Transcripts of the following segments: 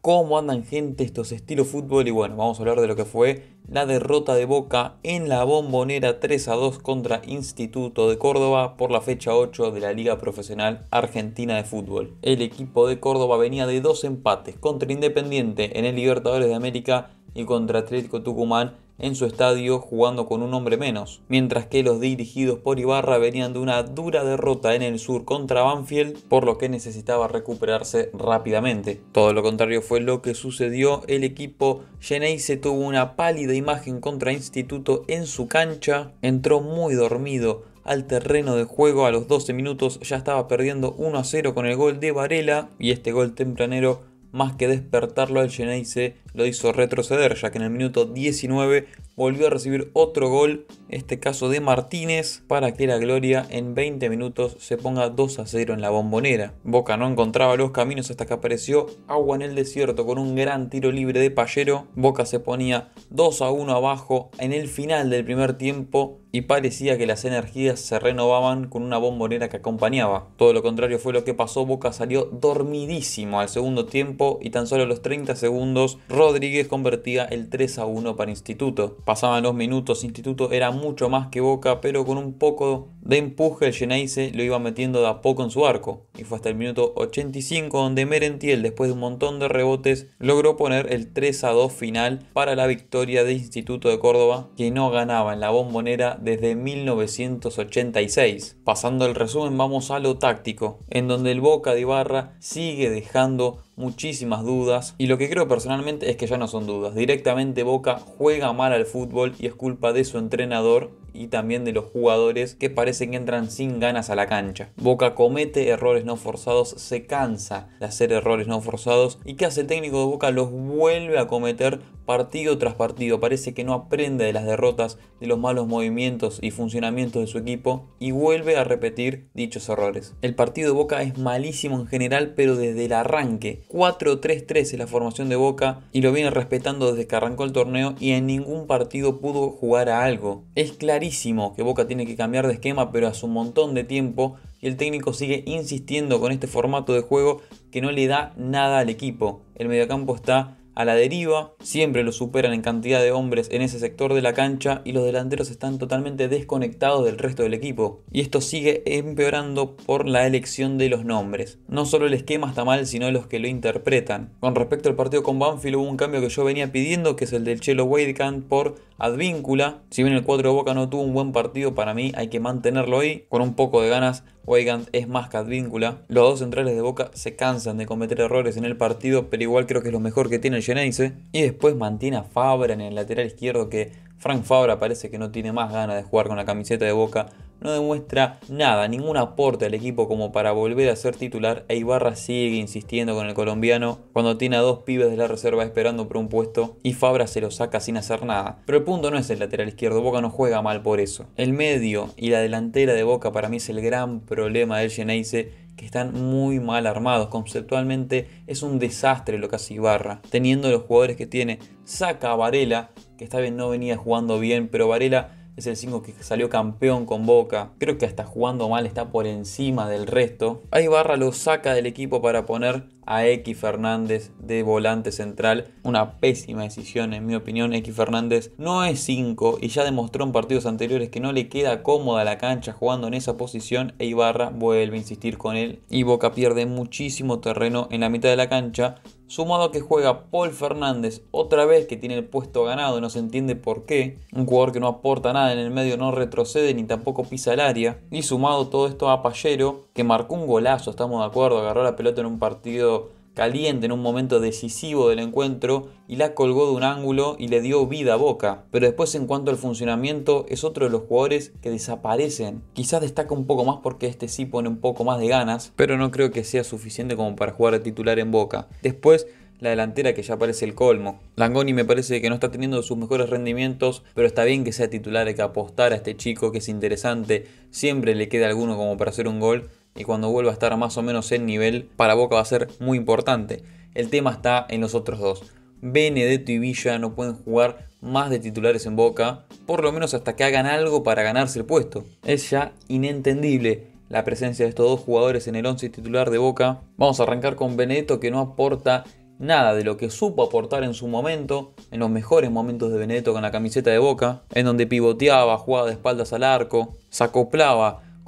cómo andan gente estos estilos fútbol y bueno, vamos a hablar de lo que fue la derrota de Boca en la bombonera 3 a 2 contra Instituto de Córdoba por la fecha 8 de la Liga Profesional Argentina de Fútbol. El equipo de Córdoba venía de dos empates contra Independiente en el Libertadores de América y contra Atlético Tucumán en su estadio jugando con un hombre menos, mientras que los dirigidos por Ibarra venían de una dura derrota en el sur contra Banfield, por lo que necesitaba recuperarse rápidamente. Todo lo contrario fue lo que sucedió, el equipo se tuvo una pálida imagen contra Instituto en su cancha, entró muy dormido al terreno de juego a los 12 minutos ya estaba perdiendo 1 a 0 con el gol de Varela y este gol tempranero más que despertarlo al Geneise lo hizo retroceder, ya que en el minuto 19 volvió a recibir otro gol, este caso de Martínez, para que la Gloria en 20 minutos se ponga 2 a 0 en la bombonera. Boca no encontraba los caminos hasta que apareció agua en el desierto con un gran tiro libre de Payero. Boca se ponía 2 a 1 abajo en el final del primer tiempo y parecía que las energías se renovaban con una bombonera que acompañaba. Todo lo contrario fue lo que pasó, Boca salió dormidísimo al segundo tiempo y tan solo los 30 segundos Rodríguez convertía el 3 a 1 para Instituto. Pasaban los minutos, Instituto era mucho más que Boca, pero con un poco de empuje el Geneise lo iba metiendo de a poco en su arco. Y fue hasta el minuto 85 donde Merentiel, después de un montón de rebotes, logró poner el 3 a 2 final para la victoria de Instituto de Córdoba, que no ganaba en la bombonera desde 1986. Pasando el resumen, vamos a lo táctico, en donde el Boca de Ibarra sigue dejando muchísimas dudas y lo que creo personalmente es que ya no son dudas. Directamente Boca juega mal al fútbol y es culpa de su entrenador y también de los jugadores que parecen que entran sin ganas a la cancha. Boca comete errores no forzados, se cansa de hacer errores no forzados y ¿qué hace el técnico de Boca los vuelve a cometer partido tras partido. Parece que no aprende de las derrotas, de los malos movimientos y funcionamientos de su equipo y vuelve a repetir dichos errores. El partido de Boca es malísimo en general, pero desde el arranque 4-3-3 es la formación de Boca y lo viene respetando desde que arrancó el torneo y en ningún partido pudo jugar a algo. Es claro clarísimo que Boca tiene que cambiar de esquema, pero hace un montón de tiempo y el técnico sigue insistiendo con este formato de juego que no le da nada al equipo. El mediocampo está a la deriva, siempre lo superan en cantidad de hombres en ese sector de la cancha y los delanteros están totalmente desconectados del resto del equipo. Y esto sigue empeorando por la elección de los nombres. No solo el esquema está mal, sino los que lo interpretan. Con respecto al partido con Banfield hubo un cambio que yo venía pidiendo, que es el del Chelo Weidkamp por Advíncula. Si bien el 4 de Boca no tuvo un buen partido, para mí hay que mantenerlo ahí. Con un poco de ganas, Weidkamp es más que Advíncula. Los dos centrales de Boca se cansan de cometer errores en el partido, pero igual creo que es lo mejor que tiene y después mantiene a Fabra en el lateral izquierdo que Frank Fabra parece que no tiene más ganas de jugar con la camiseta de Boca. No demuestra nada, ningún aporte al equipo como para volver a ser titular. E Ibarra sigue insistiendo con el colombiano cuando tiene a dos pibes de la reserva esperando por un puesto y Fabra se lo saca sin hacer nada. Pero el punto no es el lateral izquierdo, Boca no juega mal por eso. El medio y la delantera de Boca para mí es el gran problema del Geneise que están muy mal armados. Conceptualmente es un desastre lo que hace Ibarra. Teniendo los jugadores que tiene, saca a Varela, que está bien, no venía jugando bien, pero Varela es el 5 que salió campeón con Boca. Creo que hasta jugando mal está por encima del resto. A Ibarra lo saca del equipo para poner a X Fernández de volante central. Una pésima decisión, en mi opinión. X Fernández no es 5 y ya demostró en partidos anteriores que no le queda cómoda la cancha jugando en esa posición. E Ibarra vuelve a insistir con él y Boca pierde muchísimo terreno en la mitad de la cancha sumado a que juega Paul Fernández otra vez que tiene el puesto ganado, no se entiende por qué, un jugador que no aporta nada en el medio, no retrocede ni tampoco pisa el área, y sumado todo esto a Pallero, que marcó un golazo, estamos de acuerdo, agarró la pelota en un partido caliente en un momento decisivo del encuentro y la colgó de un ángulo y le dio vida a Boca. Pero después en cuanto al funcionamiento es otro de los jugadores que desaparecen. Quizás destaca un poco más porque este sí pone un poco más de ganas, pero no creo que sea suficiente como para jugar a titular en Boca. Después la delantera que ya parece el colmo. Langoni me parece que no está teniendo sus mejores rendimientos, pero está bien que sea titular, hay que apostar a este chico que es interesante, siempre le queda alguno como para hacer un gol y cuando vuelva a estar más o menos en nivel, para Boca va a ser muy importante. El tema está en los otros dos. Benedetto y Villa no pueden jugar más de titulares en Boca, por lo menos hasta que hagan algo para ganarse el puesto. Es ya inentendible la presencia de estos dos jugadores en el 11 titular de Boca. Vamos a arrancar con Benedetto que no aporta nada de lo que supo aportar en su momento, en los mejores momentos de Benedetto con la camiseta de Boca, en donde pivoteaba, jugaba de espaldas al arco, se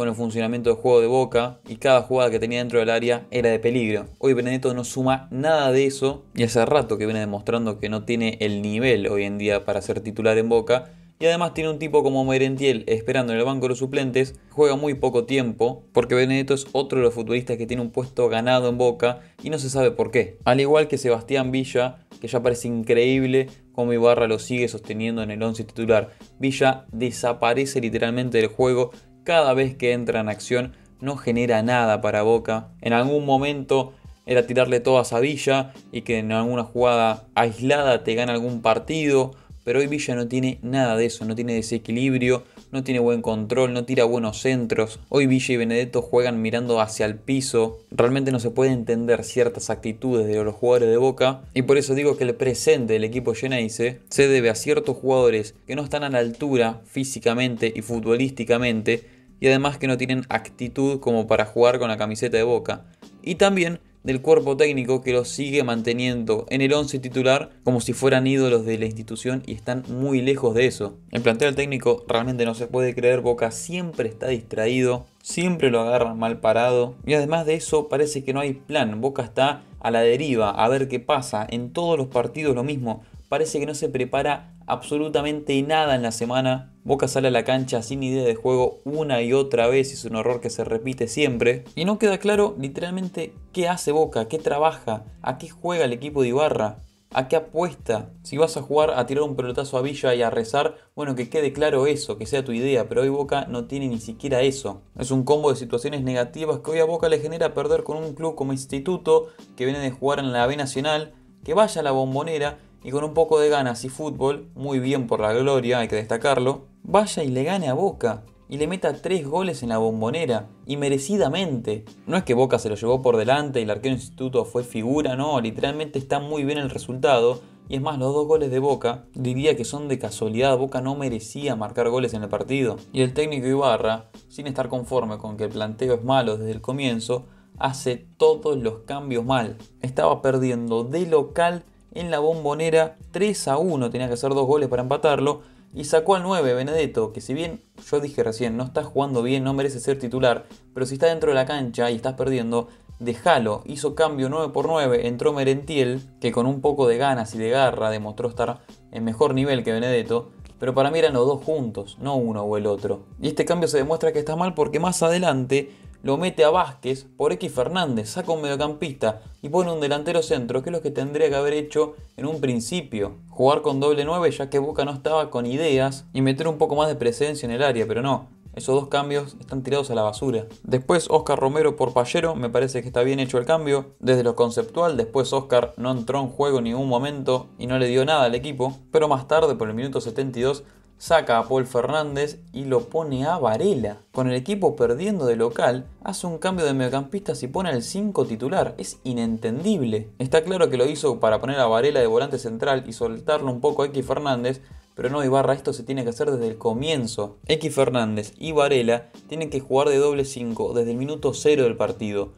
con el funcionamiento del juego de boca y cada jugada que tenía dentro del área era de peligro. Hoy Benedetto no suma nada de eso y hace rato que viene demostrando que no tiene el nivel hoy en día para ser titular en boca. Y además tiene un tipo como Merentiel esperando en el banco de los suplentes, juega muy poco tiempo, porque Benedetto es otro de los futbolistas que tiene un puesto ganado en Boca y no se sabe por qué. Al igual que Sebastián Villa, que ya parece increíble cómo Ibarra lo sigue sosteniendo en el 11 titular. Villa desaparece literalmente del juego, cada vez que entra en acción no genera nada para Boca. En algún momento era tirarle todas a Villa y que en alguna jugada aislada te gana algún partido, pero hoy Villa no tiene nada de eso, no tiene desequilibrio, no tiene buen control, no tira buenos centros. Hoy Villa y Benedetto juegan mirando hacia el piso. Realmente no se puede entender ciertas actitudes de los jugadores de Boca y por eso digo que el presente del equipo Genaice se debe a ciertos jugadores que no están a la altura físicamente y futbolísticamente y además que no tienen actitud como para jugar con la camiseta de Boca. Y también del cuerpo técnico que los sigue manteniendo en el 11 titular como si fueran ídolos de la institución y están muy lejos de eso. El plantel técnico realmente no se puede creer, Boca siempre está distraído, siempre lo agarran mal parado y además de eso parece que no hay plan, Boca está a la deriva, a ver qué pasa, en todos los partidos lo mismo, parece que no se prepara absolutamente nada en la semana. Boca sale a la cancha sin idea de juego una y otra vez, es un horror que se repite siempre. Y no queda claro literalmente qué hace Boca, qué trabaja, a qué juega el equipo de Ibarra. ¿A qué apuesta? Si vas a jugar a tirar un pelotazo a Villa y a rezar, bueno, que quede claro eso, que sea tu idea, pero hoy Boca no tiene ni siquiera eso. Es un combo de situaciones negativas que hoy a Boca le genera perder con un club como Instituto, que viene de jugar en la B Nacional, que vaya a la bombonera y con un poco de ganas y fútbol, muy bien por la gloria, hay que destacarlo, vaya y le gane a Boca y le meta tres goles en la bombonera, y merecidamente. No es que Boca se lo llevó por delante y el arquero instituto fue figura, no, literalmente está muy bien el resultado. Y es más, los dos goles de Boca diría que son de casualidad, Boca no merecía marcar goles en el partido. Y el técnico Ibarra, sin estar conforme con que el planteo es malo desde el comienzo, hace todos los cambios mal. Estaba perdiendo de local en la bombonera 3 a 1, tenía que hacer dos goles para empatarlo. Y sacó al 9, Benedetto, que si bien yo dije recién, no está jugando bien, no merece ser titular, pero si está dentro de la cancha y estás perdiendo, dejalo. Hizo cambio 9 por 9, entró Merentiel, que con un poco de ganas y de garra demostró estar en mejor nivel que Benedetto, pero para mí eran los dos juntos, no uno o el otro. Y este cambio se demuestra que está mal porque más adelante lo mete a Vázquez por X Fernández, saca un mediocampista y pone un delantero centro, que es lo que tendría que haber hecho en un principio. Jugar con doble 9 ya que Boca no estaba con ideas y meter un poco más de presencia en el área, pero no. Esos dos cambios están tirados a la basura. Después Oscar Romero por Pallero, me parece que está bien hecho el cambio. Desde lo conceptual, después Oscar no entró en juego en ningún momento y no le dio nada al equipo. Pero más tarde, por el minuto 72, saca a Paul Fernández y lo pone a Varela. Con el equipo perdiendo de local, hace un cambio de mediocampista y pone al 5 titular. Es inentendible. Está claro que lo hizo para poner a Varela de volante central y soltarlo un poco a X Fernández, pero no, Ibarra, esto se tiene que hacer desde el comienzo. X Fernández y Varela tienen que jugar de doble 5 desde el minuto 0 del partido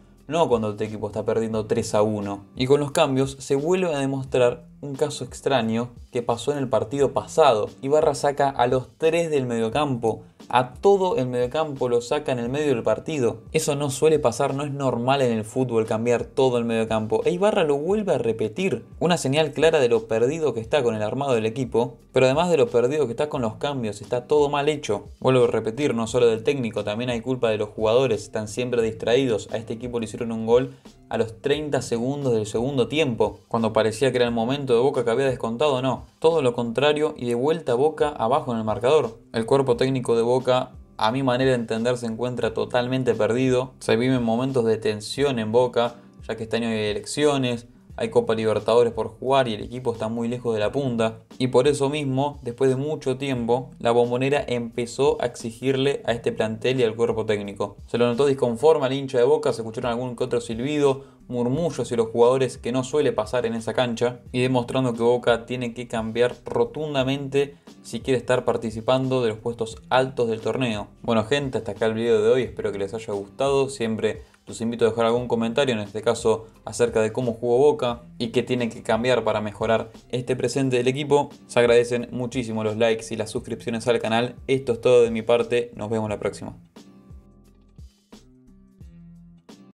cuando el equipo está perdiendo 3 a 1. Y con los cambios se vuelve a demostrar un caso extraño que pasó en el partido pasado. Ibarra saca a los 3 del mediocampo a todo el mediocampo lo saca en el medio del partido. Eso no suele pasar, no es normal en el fútbol cambiar todo el mediocampo. E Ibarra lo vuelve a repetir, una señal clara de lo perdido que está con el armado del equipo, pero además de lo perdido que está con los cambios, está todo mal hecho. Vuelvo a repetir, no solo del técnico, también hay culpa de los jugadores, están siempre distraídos. A este equipo le hicieron un gol a los 30 segundos del segundo tiempo, cuando parecía que era el momento de Boca que había descontado, no, todo lo contrario y de vuelta Boca abajo en el marcador. El cuerpo técnico de Boca a mi manera de entender, se encuentra totalmente perdido. Se viven momentos de tensión en Boca, ya que este año hay elecciones, hay Copa Libertadores por jugar y el equipo está muy lejos de la punta. Y por eso mismo, después de mucho tiempo, la bombonera empezó a exigirle a este plantel y al cuerpo técnico. Se lo notó disconforme al hincha de boca, se escucharon algún que otro silbido, murmullos y los jugadores que no suele pasar en esa cancha y demostrando que Boca tiene que cambiar rotundamente si quiere estar participando de los puestos altos del torneo. Bueno gente, hasta acá el video de hoy, espero que les haya gustado, siempre los invito a dejar algún comentario, en este caso acerca de cómo jugó Boca y qué tiene que cambiar para mejorar este presente del equipo. Se agradecen muchísimo los likes y las suscripciones al canal. Esto es todo de mi parte, nos vemos la próxima.